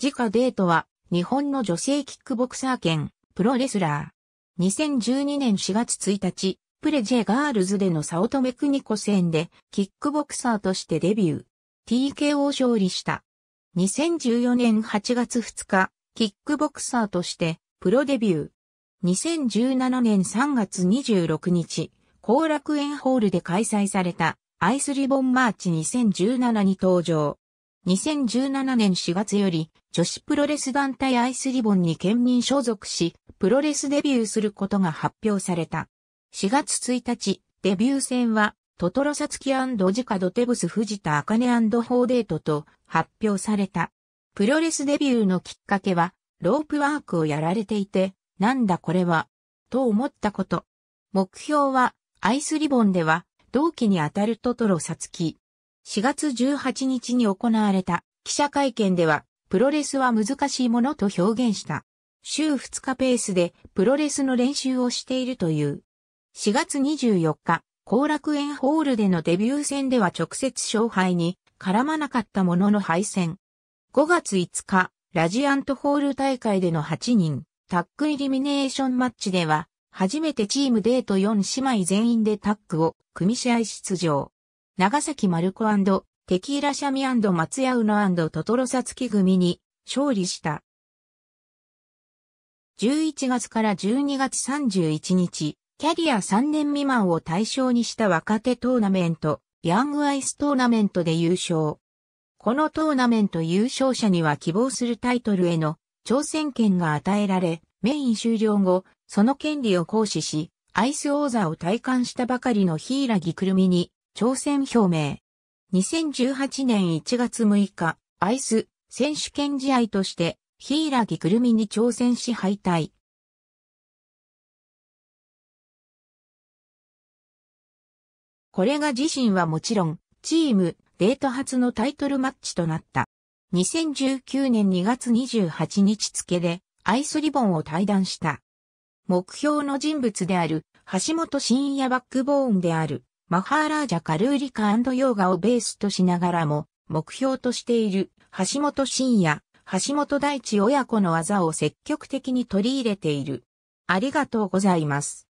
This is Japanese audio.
自家デートは、日本の女性キックボクサー兼、プロレスラー。2012年4月1日、プレジェガールズでのサオトメクニコ戦で、キックボクサーとしてデビュー。TKO 勝利した。2014年8月2日、キックボクサーとして、プロデビュー。2017年3月26日、後楽園ホールで開催された、アイスリボンマーチ2017に登場。2017年4月より女子プロレス団体アイスリボンに県民所属し、プロレスデビューすることが発表された。4月1日、デビュー戦は、トトロサツキジカドテブス藤田茜ホーデートと発表された。プロレスデビューのきっかけは、ロープワークをやられていて、なんだこれは、と思ったこと。目標は、アイスリボンでは、同期にあたるトトロサツキ、4月18日に行われた記者会見では、プロレスは難しいものと表現した。週2日ペースでプロレスの練習をしているという。4月24日、後楽園ホールでのデビュー戦では直接勝敗に絡まなかったものの敗戦。5月5日、ラジアントホール大会での8人、タックイリミネーションマッチでは、初めてチームデート4姉妹全員でタックを組み試合出場。長崎マルコテキーラシャミ松屋ウノトトロサツキ組に勝利した。11月から12月31日、キャリア3年未満を対象にした若手トーナメント、ヤングアイストーナメントで優勝。このトーナメント優勝者には希望するタイトルへの挑戦権が与えられ、メイン終了後、その権利を行使し、アイス王座を体感したばかりのヒイラギクルミに挑戦表明。2018年1月6日、アイス選手権試合として、柊くるみに挑戦し敗退。これが自身はもちろん、チーム、デート初のタイトルマッチとなった。2019年2月28日付で、アイスリボンを退団した。目標の人物である、橋本真也バックボーンである。マハーラージャカルーリカヨーガをベースとしながらも、目標としている橋本真也、橋本大地親子の技を積極的に取り入れている。ありがとうございます。